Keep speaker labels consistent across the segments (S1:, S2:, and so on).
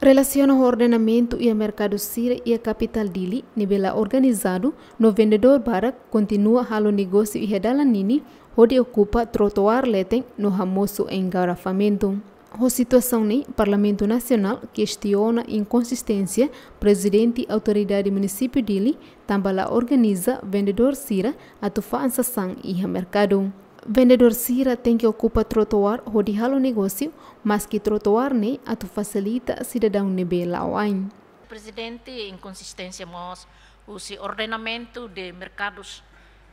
S1: Relaciona o ordenamento e o mercado Sira e a capital Dili, nível organizado, no vendedor barak continua halo negócio e redalanini, onde ocupa trotoar letem no ramoso engarrafamento. A situação nem Parlamento Nacional questiona a inconsistência presidente autoridade município Dili, também organiza vendedor Sira a tufa sang e mercado. Vendedor Sira tem que ocupa trotuar onde há o negócio, mas que trotuar ne ato facilita cidadão nebe lawain.
S2: Presidente, inconsistência mos, o se ordenamento de mercados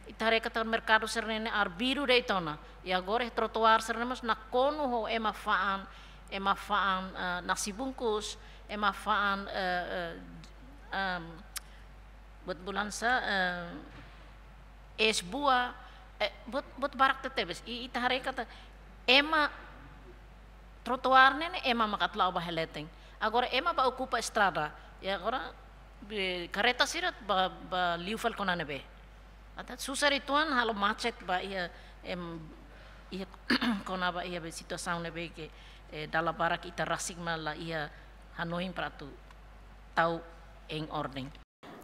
S2: itare kata mercado sernene arbiru de itona e agora é trotuar sernemas na kono ho ema é faan ema é faan uh, ah, nasi bungkus ema faan uh, uh, um, buat uh, es buah eh, buat buat barak tetebes i ita hari kata ema trotoar nene ema makat lau bah leteng agora ema ba okupa estrada ya agora kereta sirat ba ba liufal konane be ata susar ituan halo macet ba iya em iya kona ba ia be situasi nebe ke eh, dala barak ita rasik malah iya hanoin pratu tau eng ordeng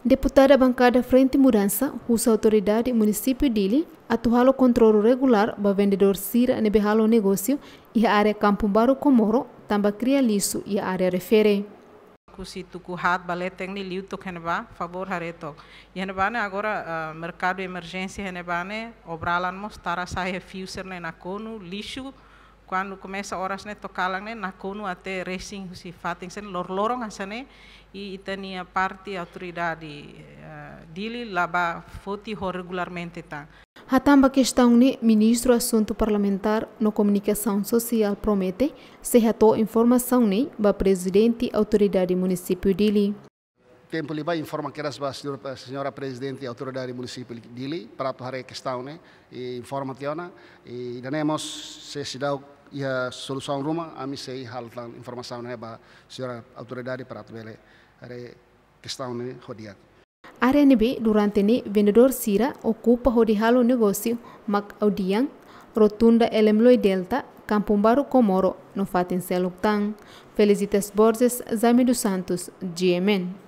S1: Deputada bancada Frente Mudança, russa autoridade município de Dili, atuhalo controlo regular ba vendedor sira nebe halo negócio e a área Campo Baru Comoro tamba cria liso e a área refere.
S3: Kusi tuku hat balé tengni liu tok heneba favor hareto. Henebane agora eh, mercado emergência henebane obralan mos tara sahe future ne nakono lixo quando começa horas né tocar né nakono até racing se fating sen lor lorong hasane e né, itania parte autoridade uh, dili laba foti ho regularmente tá
S1: Hatamba questão ni né, ministro assunto parlamentar no comunicação social promete se hatou informação ni né, ba presidente autoridade município dili
S4: tempo liba informa que era a senhora presidente e autoridade do município de Dili para a questão, né? E informa que e danemos se se dá e a ya, solução ruma a mim sei haltan informação né ba senhora autoridade para tabele are questão né rodia
S1: RNB durante ni vendedor Sira ocupa rodihalo negócio mak audiang rotunda Elemloi Delta Kampung Baru Komoro no Fatin Tang Felicitas Borges Zamido Santos GMN